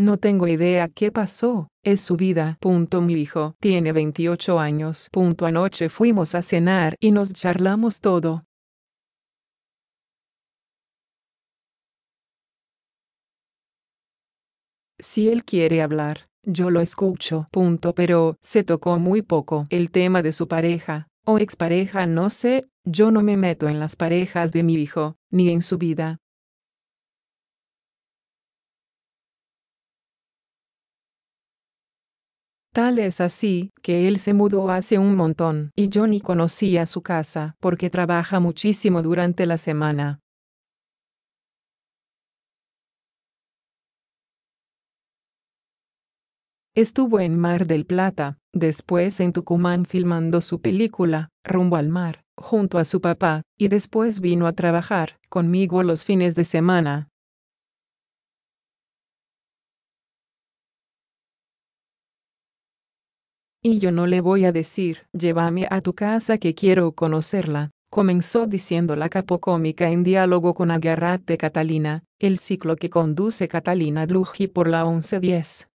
No tengo idea qué pasó, es su vida. Punto mi hijo tiene 28 años. Punto anoche fuimos a cenar y nos charlamos todo. Si él quiere hablar, yo lo escucho. Punto pero se tocó muy poco el tema de su pareja o expareja, no sé, yo no me meto en las parejas de mi hijo, ni en su vida. Tal es así, que él se mudó hace un montón, y yo ni conocía su casa, porque trabaja muchísimo durante la semana. Estuvo en Mar del Plata, después en Tucumán filmando su película, Rumbo al Mar, junto a su papá, y después vino a trabajar conmigo los fines de semana. Y yo no le voy a decir, llévame a tu casa que quiero conocerla, comenzó diciendo la capocómica en diálogo con de Catalina, el ciclo que conduce Catalina Druji por la 1110.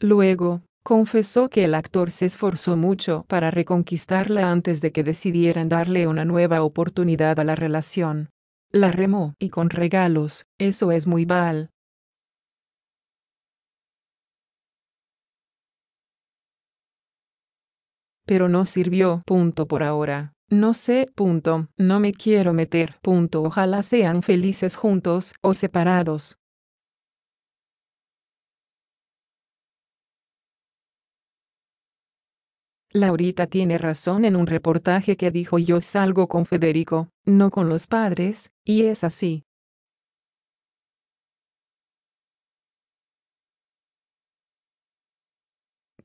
Luego, confesó que el actor se esforzó mucho para reconquistarla antes de que decidieran darle una nueva oportunidad a la relación. La remó y con regalos, eso es muy mal. Pero no sirvió, punto por ahora. No sé, punto, no me quiero meter, punto. Ojalá sean felices juntos o separados. Laurita tiene razón en un reportaje que dijo yo salgo con Federico, no con los padres, y es así.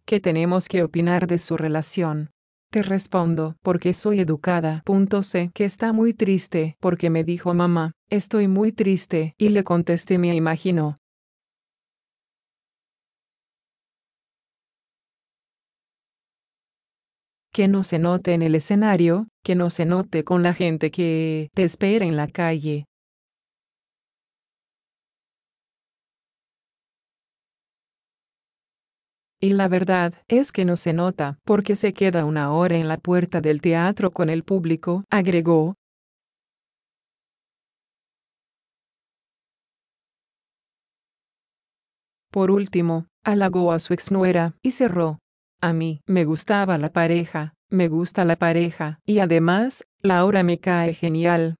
¿Qué tenemos que opinar de su relación? Te respondo, porque soy educada. Punto sé que está muy triste, porque me dijo mamá, estoy muy triste, y le contesté me imagino, que no se note en el escenario, que no se note con la gente que te espera en la calle. Y la verdad es que no se nota porque se queda una hora en la puerta del teatro con el público, agregó. Por último, halagó a su exnuera y cerró. A mí me gustaba la pareja, me gusta la pareja, y además, Laura me cae genial.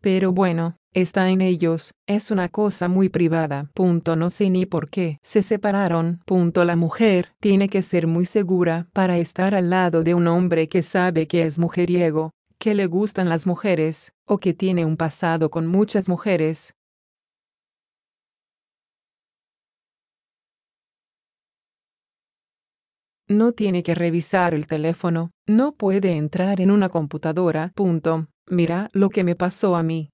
Pero bueno, está en ellos, es una cosa muy privada. Punto no sé ni por qué se separaron. Punto la mujer tiene que ser muy segura para estar al lado de un hombre que sabe que es mujeriego, que le gustan las mujeres, o que tiene un pasado con muchas mujeres, no tiene que revisar el teléfono, no puede entrar en una computadora. Punto. Mira lo que me pasó a mí.